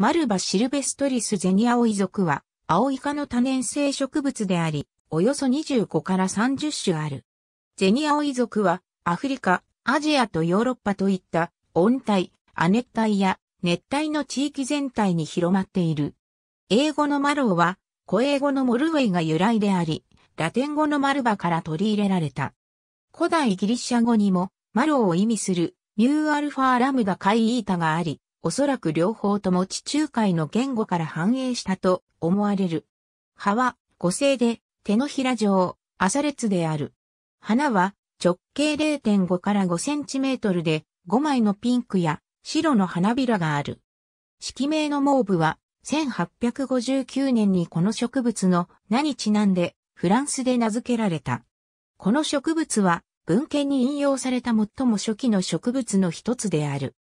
マルバシルベストリスゼニアオイ属は、アオイ科の多年生植物であり、およそ25から30種ある。ゼニアオイ属は、アフリカ、アジアとヨーロッパといった温帯、亜熱帯や熱帯の地域全体に広まっている。英語のマローは、古英語のモルウェイが由来であり、ラテン語のマルバから取り入れられた。古代ギリシャ語にも、マローを意味する、ミューアルファラムダカイイータがあり、おそらく両方とも地中海の言語から反映したと思われる。葉は、五星で、手のひら状、朝列である。花は、直径0.5から5センチメートルで、5枚のピンクや白の花びらがある。色名の毛布は、1859年にこの植物の名にちなんで、フランスで名付けられた。この植物は、文献に引用された最も初期の植物の一つである。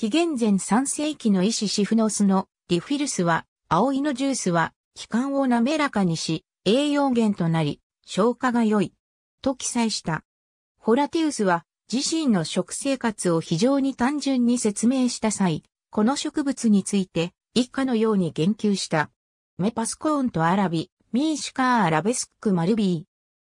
紀元前3世紀の医師シフノスのディフィルスは、葵のジュースは、気管を滑らかにし、栄養源となり、消化が良い。と記載した。ホラティウスは、自身の食生活を非常に単純に説明した際、この植物について、以下のように言及した。メパスコーンとアラビ、ミーシュカー・アラベスック・マルビー。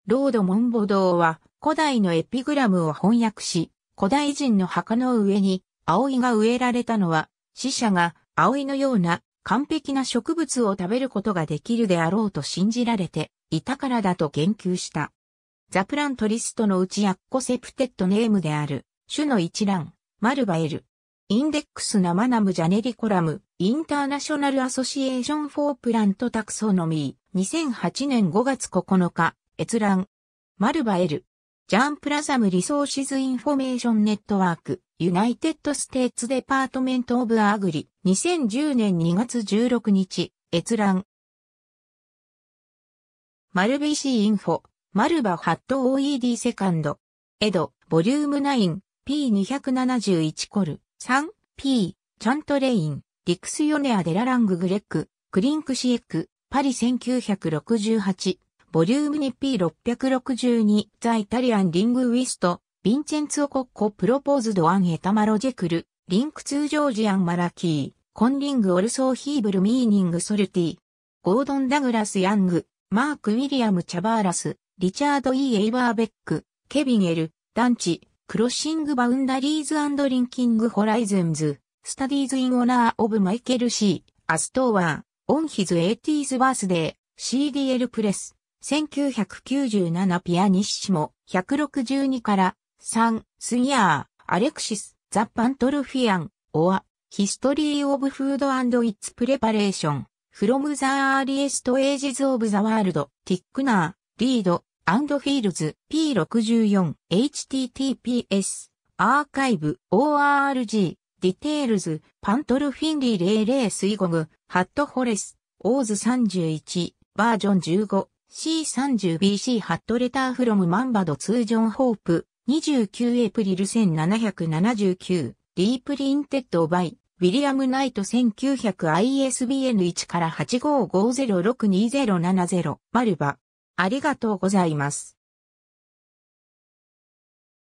ロード・モンボドーは、古代のエピグラムを翻訳し、古代人の墓の上に葵が植えられたのは、死者が葵のような完璧な植物を食べることができるであろうと信じられていたからだと言及した。ザプラントリストのうちアッコセプテッドネームである、種の一覧、マルバエル。インデックスナマナムジャネリコラム、インターナショナルアソシエーションフォープラントタクソノミー、2008年5月9日、閲覧。マルバエル。ジャンプラザムリソーシズインフォメーションネットワーク、ユナイテッドステーツデパートメントオブアグリ、2010年2月16日、閲覧。マルビシインフォ、マルバハット OED セカンド、エド、ボリューム9、P271 コル、3、P、チャントレイン、リクスヨネアデラランググレック、クリンクシエック、パリ1968、ボリューム 2P662 ザイタリアンリングウィスト、ヴィンチェンツオコッコプロポーズドアンエタマロジェクル、リンクツージョージアンマラキー、コンリングオルソーヒーブルミーニングソルティ、ゴードン・ダグラス・ヤング、マーク・ウィリアム・チャバーラス、リチャード・イー・エイバーベック、ケビン・エル、ダンチ、クロッシング・バウンダリーズ・アンド・リンキング・ホライズンズ、スタディーズ・イン・オナー・オブ・マイケル・シー、アストーワー、オン・ヒズ・エイティーズ・バースデー、CDL プレス。1997ピアニッシモ、162から3、スギアー、アレクシス、ザ・パントルフィアン、オア、ヒストリー・オブ・フード・アンド・イッツ・プレパレーション、フロム・ザ・アーリエスト・エイジズ・オブ・ザ・ワールド、ティックナー、リード、アンド・フィールズ、P64、HTTPS、アーカイブ、ORG、ディテールズ、パントルフィンリーイ・スイゴグ、ハット・ホレス、オーズ31、バージョン15、C30BC ハットレターフロムマンバドツージョンホープ29エプリル1779リープリンテッドバイウィリアム・ナイト 1900ISBN1 から855062070マルバありがとうございます。